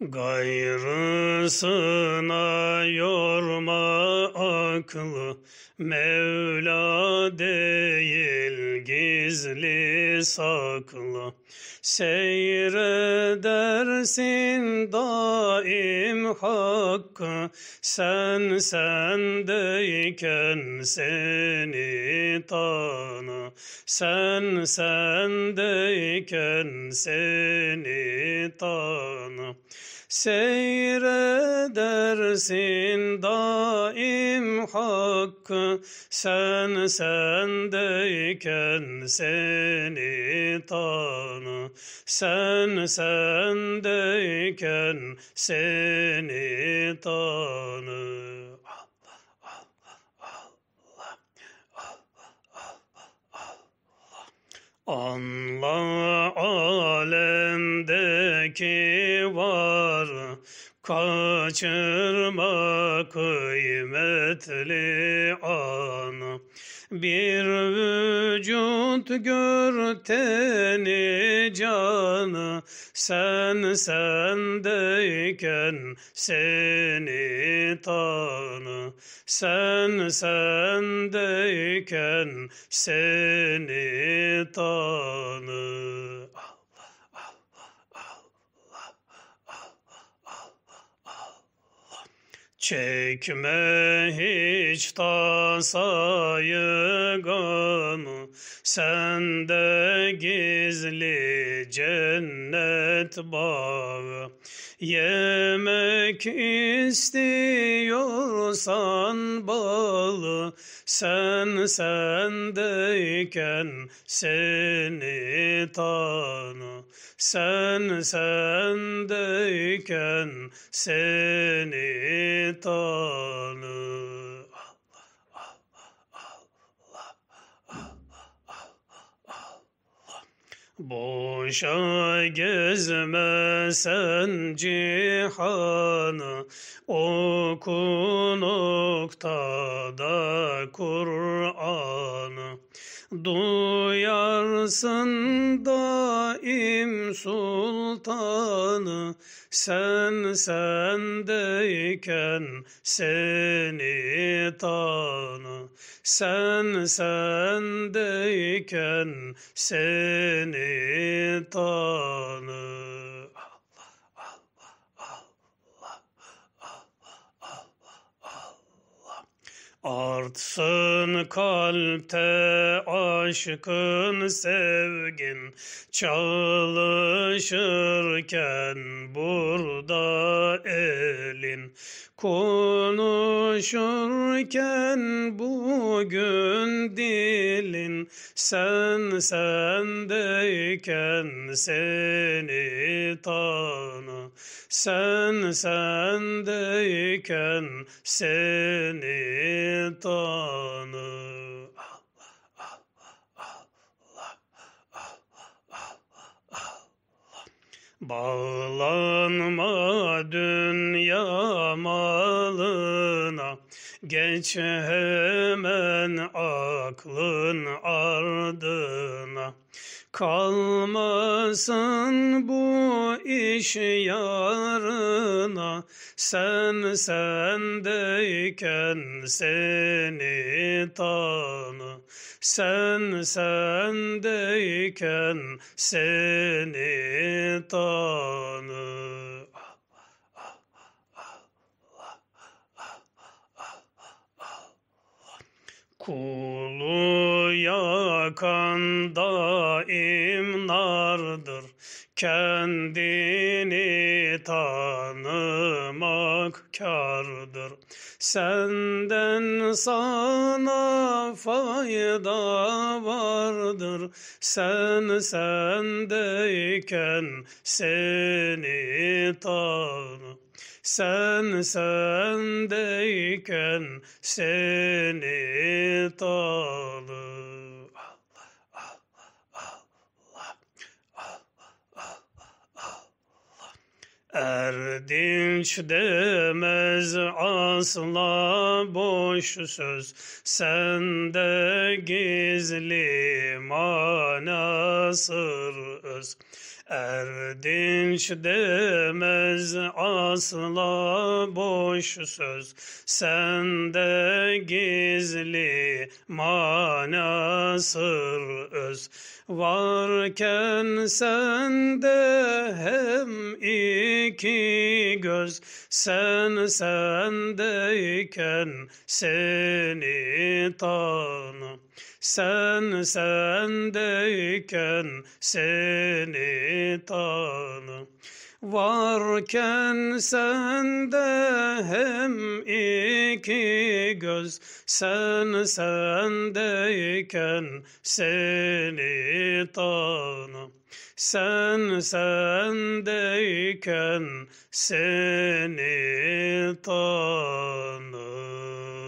Gayrısına yorma aklı Mevla değil gizli saklı Seyredersin daim hakkı Sen sendeyken seni tanı Sen sendeyken seni tanı Seyredersin daim hakkı Sen sendeyken seni tanı Sen sendeyken seni tanı Anla alemdeki var Kaçırma kıymetli anı Bir vücut gör teni canı Sen sendeyken seni tanı Sen sendeyken seni tanı Çekme hiç tasayı gamı Sende gizli cennet bağı Yemek istiyorsan balı Sen sendeyken seni tan. Sen sendeyken seni tan. Boşa gezme sen cihanı Oku noktada Kur'an'ı Duyarsın daim sultan canı sen sendeyken seni tanı sen sendeyken seni tanı Artsın kalpte aşkın sevgin çalışırken burada elim Konuşurken bugün dilin Sen sendeyken seni tanı Sen sendeyken seni tanı Bağlanma dünya malına Geç hemen aklın ardına Kalmasın bu iş yarına Sen sendeyken seni tanı Sen sendeyken seni tanı Allah Allah Allah Allah Allah Yakan daim nardır, kendini tanımak kardır. Senden sana fayda vardır, sen sendeyken seni tanı. Sen sendeyken seni tanır. Erdinç demez asla boş söz, sende gizli mana öz. Erdinç demez asla boş söz, sende gizli mana sır öz. Varken sende hem iki göz, sen sendeyken seni tanım. Sen sendeyken seni şeytanı Varken sende hem iki göz Sen sendeyken seni tanı Sen sendeyken seni tanı